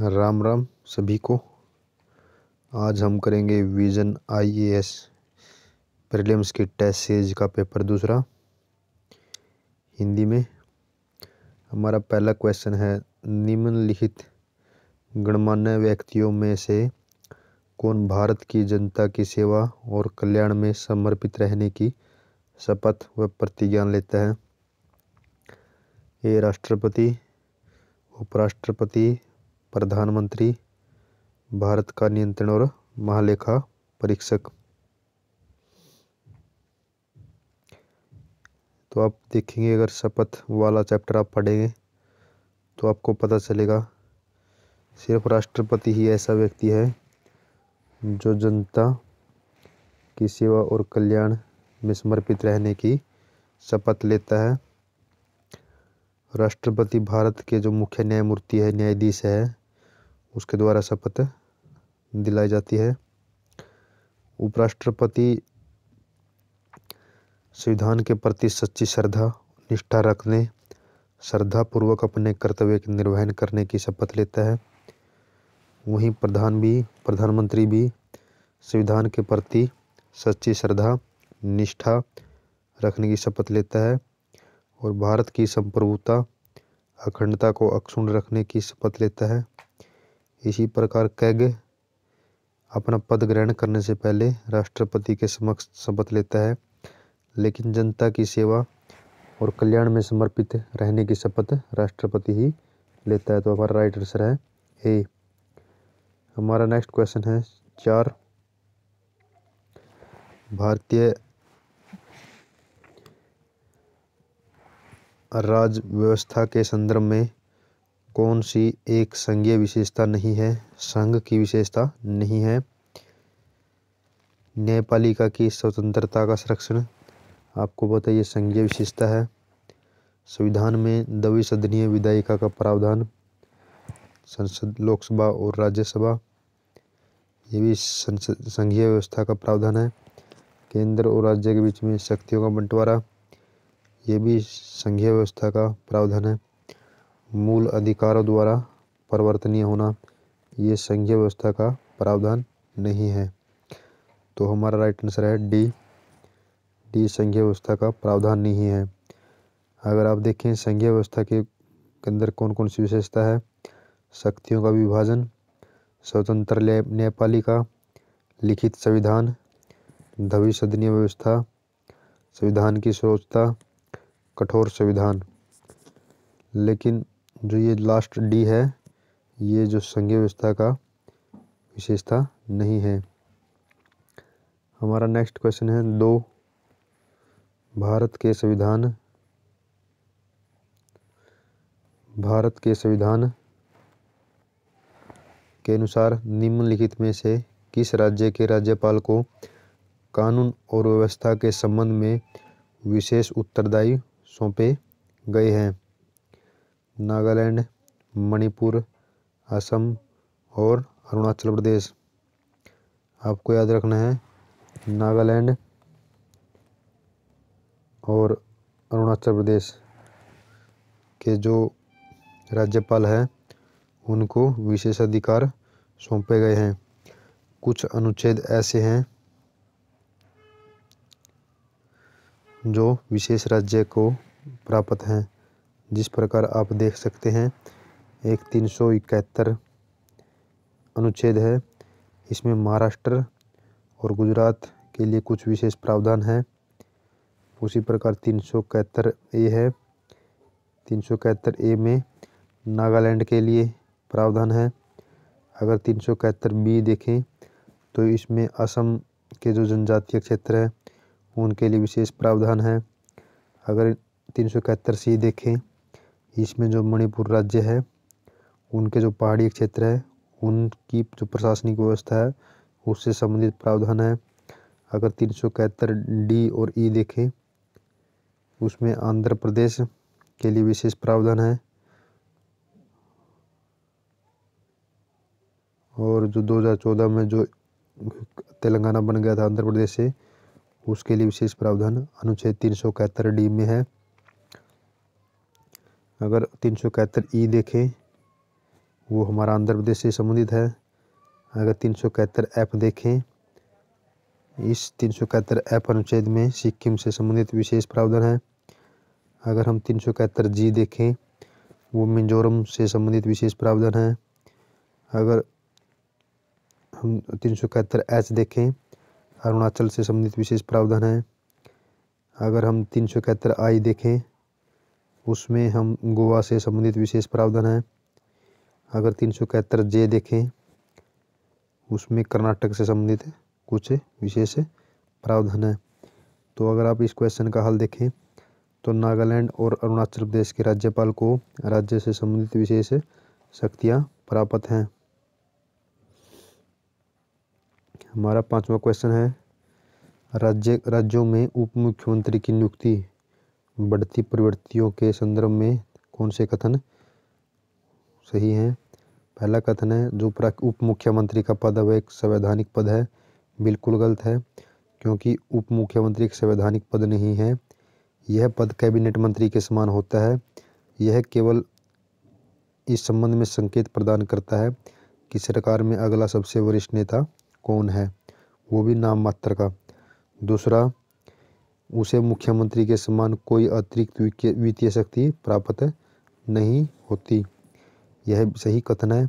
राम राम सभी को आज हम करेंगे विजन आईएएस प्रीलिम्स की टेस्ट सीरीज का पेपर दूसरा हिंदी में हमारा पहला क्वेश्चन है निम्नलिखित गणमान्य व्यक्तियों में से कौन भारत की जनता की सेवा और कल्याण में समर्पित रहने की शपथ व प्रतिज्ञान लेता है ये राष्ट्रपति उपराष्ट्रपति प्रधानमंत्री भारत का नियंत्रण और महालेखा परीक्षक तो आप देखेंगे अगर शपथ वाला चैप्टर आप पढ़ेंगे तो आपको पता चलेगा सिर्फ राष्ट्रपति ही ऐसा व्यक्ति है जो जनता की सेवा और कल्याण में समर्पित रहने की शपथ लेता है राष्ट्रपति भारत के जो मुख्य न्यायमूर्ति है न्यायाधीश है उसके द्वारा शपथ दिलाई जाती है उपराष्ट्रपति संविधान के प्रति सच्ची श्रद्धा निष्ठा रखने श्रद्धापूर्वक अपने कर्तव्य के निर्वहन करने की शपथ लेता है वहीं प्रधान भी प्रधानमंत्री भी संविधान के प्रति सच्ची श्रद्धा निष्ठा रखने की शपथ लेता है और भारत की संप्रभुता अखंडता को अक्षुण रखने की शपथ लेता है इसी प्रकार कैग अपना पद ग्रहण करने से पहले राष्ट्रपति के समक्ष शपथ लेता है लेकिन जनता की सेवा और कल्याण में समर्पित रहने की शपथ राष्ट्रपति ही लेता है तो हमारा राइट आंसर है ए हमारा नेक्स्ट क्वेश्चन है चार भारतीय राज व्यवस्था के संदर्भ में कौन सी एक संज्ञा विशेषता नहीं है संघ की विशेषता नहीं है न्यायपालिका की स्वतंत्रता का संरक्षण आपको बताइए संघीय विशेषता है संविधान में दवी सदनीय विधायिका का प्रावधान संसद लोकसभा और राज्यसभा ये भी संसद संघीय व्यवस्था का प्रावधान है केंद्र और राज्य के बीच में शक्तियों का बंटवारा ये भी संघीय व्यवस्था का प्रावधान है मूल अधिकारों द्वारा परिवर्तनीय होना ये संघीय व्यवस्था का प्रावधान नहीं है तो हमारा राइट आंसर है डी डी संघीय व्यवस्था का प्रावधान नहीं है अगर आप देखें संघीय व्यवस्था के अंदर कौन कौन सी विशेषता है शक्तियों का विभाजन स्वतंत्र न्यायपालिका लिखित संविधान सदनीय व्यवस्था संविधान की सर्वोच्चता कठोर संविधान लेकिन जो ये लास्ट डी है ये जो संज्ञा व्यवस्था का विशेषता नहीं है हमारा नेक्स्ट क्वेश्चन है दो भारत के संविधान भारत के संविधान के अनुसार निम्नलिखित में से किस राज्य के राज्यपाल को कानून और व्यवस्था के संबंध में विशेष उत्तरदायी सौंपे गए हैं नागालैंड मणिपुर असम और अरुणाचल प्रदेश आपको याद रखना है नागालैंड और अरुणाचल प्रदेश के जो राज्यपाल हैं उनको विशेष अधिकार सौंपे गए हैं कुछ अनुच्छेद ऐसे हैं जो विशेष राज्य को प्राप्त हैं जिस प्रकार आप देख सकते हैं एक तीन सौ इकहत्तर अनुच्छेद है इसमें महाराष्ट्र और गुजरात के लिए कुछ विशेष प्रावधान है उसी प्रकार तीन सौ इकहत्तर ए है तीन सौ इकहत्तर ए में नागालैंड के लिए प्रावधान है अगर तीन सौ इकहत्तर बी देखें तो इसमें असम के जो जनजातीय क्षेत्र हैं उनके लिए विशेष प्रावधान है अगर तीन सौ इकहत्तर सी देखें इसमें जो मणिपुर राज्य है उनके जो पहाड़ी क्षेत्र है उनकी जो प्रशासनिक व्यवस्था है उससे संबंधित प्रावधान है अगर तीन सौ इकहत्तर डी और ई e देखें उसमें आंध्र प्रदेश के लिए विशेष प्रावधान है और जो 2014 में जो तेलंगाना बन गया था आंध्र प्रदेश से उसके लिए विशेष प्रावधान अनुच्छेद तीन सौ इकहत्तर डी में है अगर तीन सौ इकहत्तर ई देखें वो हमारा आंध्र प्रदेश से संबंधित है अगर तीन सौ इकहत्तर एफ देखें इस तीन सौ इकहत्तर एफ अनुच्छेद में सिक्किम से संबंधित विशेष प्रावधान है अगर हम तीन सौ इकहत्तर जी देखें वो मिजोरम से संबंधित विशेष प्रावधान है अगर हम तीन सौ इकहत्तर एच देखें अरुणाचल से संबंधित विशेष प्रावधान है अगर हम तीन सौ इकहत्तर आई देखें उसमें हम गोवा से संबंधित विशेष प्रावधान है अगर तीन सौ इकहत्तर जे देखें उसमें कर्नाटक से संबंधित कुछ विशेष प्रावधान है तो अगर आप इस क्वेश्चन का हल देखें तो नागालैंड और अरुणाचल प्रदेश के राज्यपाल को राज्य से संबंधित विशेष शक्तियाँ प्राप्त हैं हमारा पांचवा क्वेश्चन है राज्य राज्यों में उप मुख्यमंत्री की नियुक्ति बढ़ती प्रवृत्तियों के संदर्भ में कौन से कथन सही हैं पहला कथन है जो उप मुख्यमंत्री का पद है वह एक संवैधानिक पद है बिल्कुल गलत है क्योंकि उप मुख्यमंत्री एक संवैधानिक पद नहीं है यह पद कैबिनेट मंत्री के समान होता है यह केवल इस संबंध में संकेत प्रदान करता है कि सरकार में अगला सबसे वरिष्ठ नेता कौन है वो भी नाम मात्र का दूसरा उसे मुख्यमंत्री के समान कोई अतिरिक्त वित्तीय शक्ति प्राप्त नहीं होती यह सही कथन है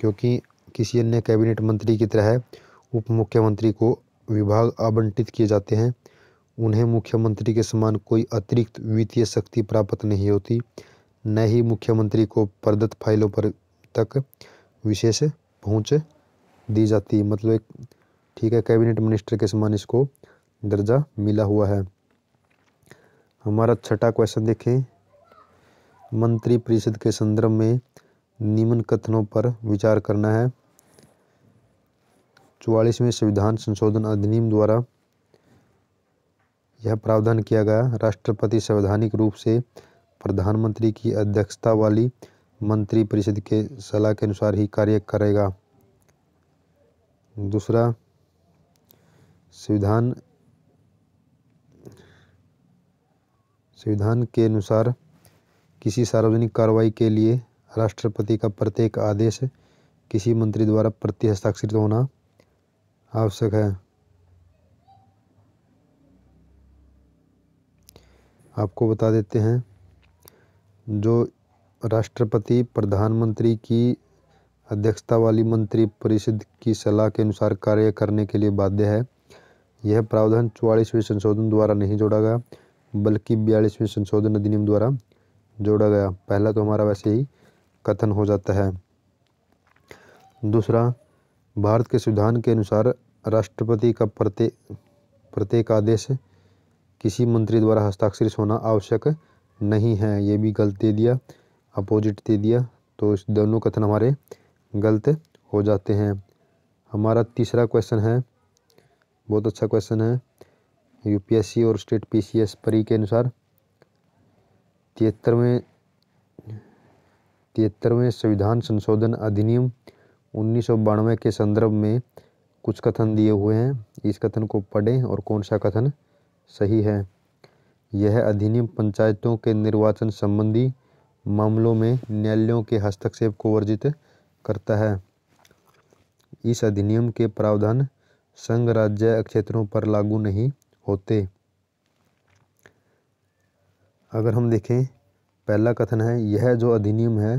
क्योंकि किसी अन्य कैबिनेट मंत्री की तरह उप मुख्यमंत्री को विभाग आवंटित किए जाते हैं उन्हें मुख्यमंत्री के समान कोई अतिरिक्त वित्तीय शक्ति प्राप्त नहीं होती न ही मुख्यमंत्री को प्रदत्त फाइलों पर तक विशेष पहुंच दी जाती मतलब ठीक है कैबिनेट मिनिस्टर के समान इसको दर्जा मिला हुआ है हमारा छठा क्वेश्चन देखें मंत्री परिषद के संदर्भ में निम्न कथनों पर विचार करना है चौवालीसवें संविधान संशोधन अधिनियम द्वारा यह प्रावधान किया गया राष्ट्रपति संवैधानिक रूप से प्रधानमंत्री की अध्यक्षता वाली मंत्री परिषद के सलाह के अनुसार ही कार्य करेगा दूसरा संविधान संविधान के अनुसार किसी सार्वजनिक कार्रवाई के लिए राष्ट्रपति का प्रत्येक आदेश किसी मंत्री द्वारा प्रति हस्ताक्षरित होना आवश्यक है आपको बता देते हैं जो राष्ट्रपति प्रधानमंत्री की अध्यक्षता वाली मंत्रिपरिषद की सलाह के अनुसार कार्य करने के लिए बाध्य है यह प्रावधान चौवालीसवें संशोधन द्वारा नहीं जोड़ा गया बल्कि बयालीसवें संशोधन अधिनियम द्वारा जोड़ा गया पहला तो हमारा वैसे ही कथन हो जाता है दूसरा भारत के संविधान के अनुसार राष्ट्रपति का प्रत्येक प्रत्येक आदेश किसी मंत्री द्वारा हस्ताक्षरित होना आवश्यक नहीं है ये भी गलत दे दिया अपोजिट दे दिया तो इस दोनों कथन हमारे गलत हो जाते हैं हमारा तीसरा क्वेश्चन है बहुत अच्छा क्वेश्चन है यूपीएससी और स्टेट पीसीएस परी के अनुसार तिहत्तरवें तिहत्तरवें संविधान संशोधन अधिनियम उन्नीस के संदर्भ में कुछ कथन दिए हुए हैं इस कथन को पढ़ें और कौन सा कथन सही है यह अधिनियम पंचायतों के निर्वाचन संबंधी मामलों में न्यायालयों के हस्तक्षेप को वर्जित करता है इस अधिनियम के प्रावधान संघ राज्य क्षेत्रों पर लागू नहीं होते अगर हम देखें पहला कथन है यह जो अधिनियम है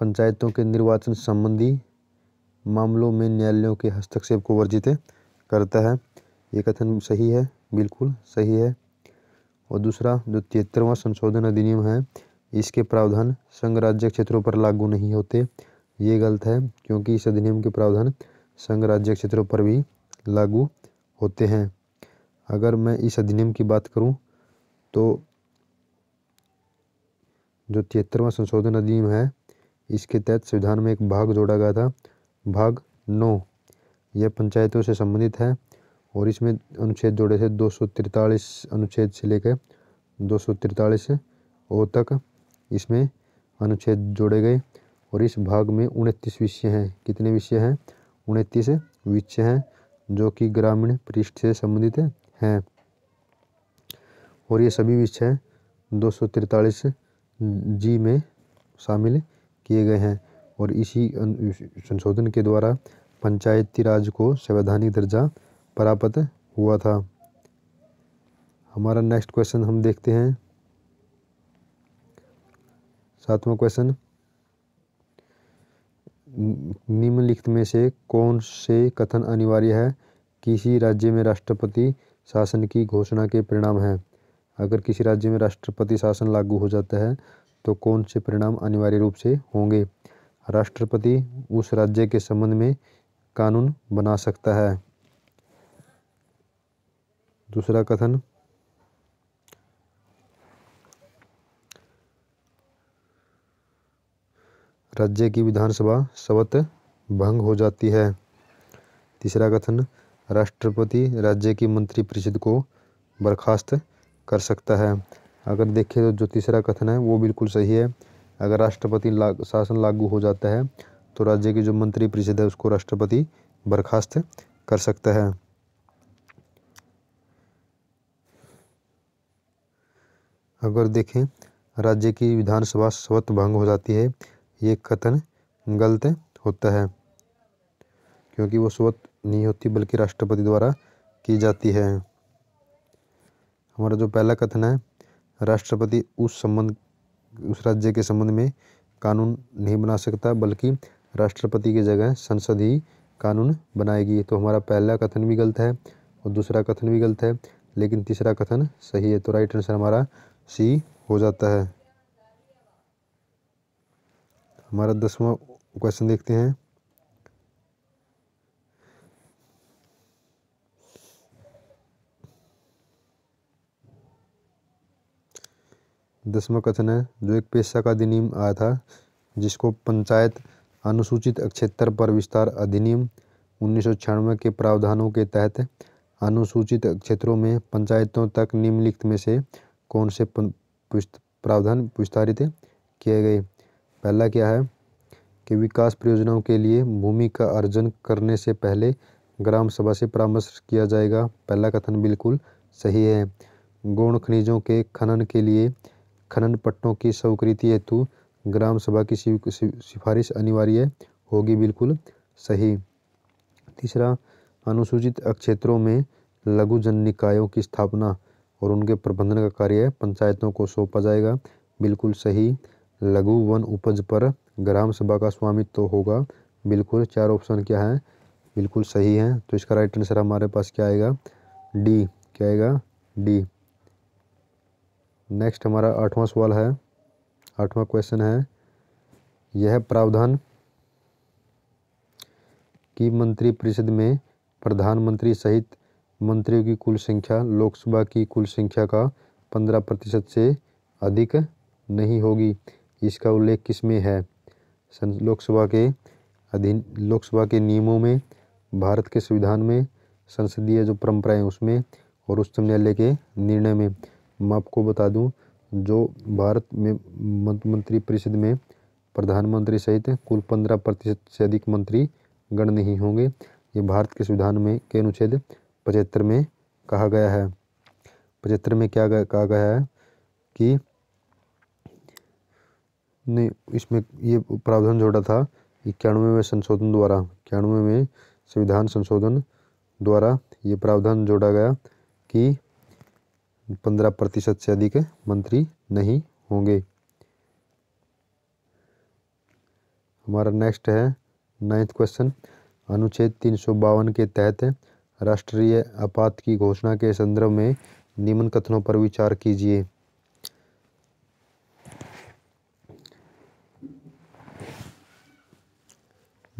पंचायतों के निर्वाचन संबंधी मामलों में न्यायालयों के हस्तक्षेप को वर्जित करता है ये कथन सही है बिल्कुल सही है और दूसरा जो तिहत्तरवा संशोधन अधिनियम है इसके प्रावधान संघ राज्य क्षेत्रों पर लागू नहीं होते ये गलत है क्योंकि इस अधिनियम के प्रावधान संघ राज्य क्षेत्रों पर भी लागू होते हैं अगर मैं इस अधिनियम की बात करूं तो जो तिहत्तरवा संशोधन अधिनियम है इसके तहत संविधान में एक भाग जोड़ा गया था भाग नौ यह पंचायतों से संबंधित है और इसमें अनुच्छेद जोड़े थे दो अनुच्छेद से लेकर दो ओ तक इसमें अनुच्छेद जोड़े गए और इस भाग में उनतीस विषय हैं कितने विषय हैं उनतीस विषय हैं जो कि ग्रामीण पृष्ठ से संबंधित है हैं और ये सभी विषय दो सौ तिरतालीस जी में शामिल किए गए हैं और इसी संशोधन के द्वारा पंचायती राज को संवैधानिक दर्जा प्राप्त हुआ था हमारा नेक्स्ट क्वेश्चन हम देखते हैं सातवां क्वेश्चन निम्नलिखित में से कौन से कथन अनिवार्य है किसी राज्य में राष्ट्रपति शासन की घोषणा के परिणाम हैं अगर किसी राज्य में राष्ट्रपति शासन लागू हो जाता है तो कौन से परिणाम अनिवार्य रूप से होंगे राष्ट्रपति उस राज्य के संबंध में कानून बना सकता है दूसरा कथन राज्य की विधानसभा स्वत भंग हो जाती है तीसरा कथन राष्ट्रपति राज्य की मंत्रिपरिषद को बर्खास्त कर सकता है अगर देखें तो जो तीसरा कथन है वो बिल्कुल सही है अगर राष्ट्रपति लाग, शासन लागू हो जाता है तो राज्य की जो मंत्रिपरिषद है उसको राष्ट्रपति बर्खास्त कर सकता है अगर देखें राज्य की विधानसभा स्वत भंग हो जाती है ये कथन गलत होता है क्योंकि वो स्वत नहीं होती बल्कि राष्ट्रपति द्वारा की जाती है हमारा जो पहला कथन है राष्ट्रपति उस संबंध उस राज्य के संबंध में कानून नहीं बना सकता बल्कि राष्ट्रपति की जगह संसद ही कानून बनाएगी तो हमारा पहला कथन भी गलत है और दूसरा कथन भी गलत है लेकिन तीसरा कथन सही है तो राइट आंसर हमारा सी हो जाता है हमारा दसवां क्वेश्चन देखते हैं दसवा कथन है जो एक पेशा का अधिनियम आया था जिसको पंचायत अनुसूचित क्षेत्र पर विस्तार अधिनियम उन्नीस के प्रावधानों के तहत अनुसूचित क्षेत्रों में पंचायतों तक निम्नलिखित में से कौन से प्रावधान विस्तारित किए गए पहला क्या है कि विकास परियोजनाओं के लिए भूमि का अर्जन करने से पहले ग्राम सभा से परामर्श किया जाएगा पहला कथन बिल्कुल सही है गौण खनिजों के खनन के लिए खनन पट्टों की स्वीकृति हेतु तो ग्राम सभा की सिफारिश अनिवार्य होगी बिल्कुल सही तीसरा अनुसूचित क्षेत्रों में लघु जन निकायों की स्थापना और उनके प्रबंधन का कार्य पंचायतों को सौंपा जाएगा बिल्कुल सही लघु वन उपज पर ग्राम सभा का स्वामित्व तो होगा बिल्कुल चार ऑप्शन क्या है बिल्कुल सही है तो इसका राइट आंसर हमारे पास क्या आएगा डी क्या आएगा डी नेक्स्ट हमारा आठवां सवाल है आठवां क्वेश्चन है यह प्रावधान कि मंत्रिपरिषद में प्रधानमंत्री सहित मंत्रियों की कुल संख्या लोकसभा की कुल संख्या का पंद्रह प्रतिशत से अधिक नहीं होगी इसका उल्लेख किस में है लोकसभा के अधीन लोकसभा के नियमों में भारत के संविधान में संसदीय जो परंपराएं उसमें और उच्चतम न्यायालय के निर्णय में मैं आपको बता दूं जो भारत में मंत्री परिषद में प्रधानमंत्री सहित कुल पंद्रह प्रतिशत से अधिक मंत्री गण नहीं होंगे ये भारत के संविधान में के अनुच्छेद पचहत्तर में कहा गया है पचहत्तर में क्या गया, कहा गया है कि नहीं इसमें ये प्रावधान जोड़ा था इक्यानवे में संशोधन द्वारा इक्यानवे में संविधान संशोधन द्वारा ये प्रावधान जोड़ा गया कि पंद्रह प्रतिशत से अधिक मंत्री नहीं होंगे हमारा नेक्स्ट है नाइन्थ क्वेश्चन अनुच्छेद तीन सौ बावन के तहत राष्ट्रीय आपात की घोषणा के संदर्भ में निम्न कथनों पर विचार कीजिए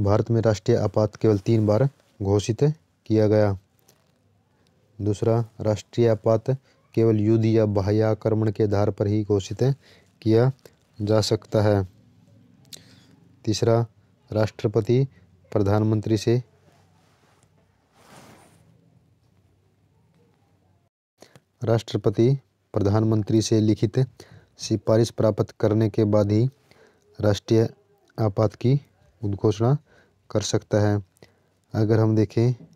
भारत में राष्ट्रीय आपात केवल तीन बार घोषित किया गया दूसरा राष्ट्रीय आपात केवल युद्ध या बाह्य आक्रमण के आधार पर ही घोषित किया जा सकता है तीसरा राष्ट्रपति प्रधानमंत्री से राष्ट्रपति प्रधानमंत्री से लिखित सिफारिश प्राप्त करने के बाद ही राष्ट्रीय आपात की उद्घोषणा कर सकता है अगर हम देखें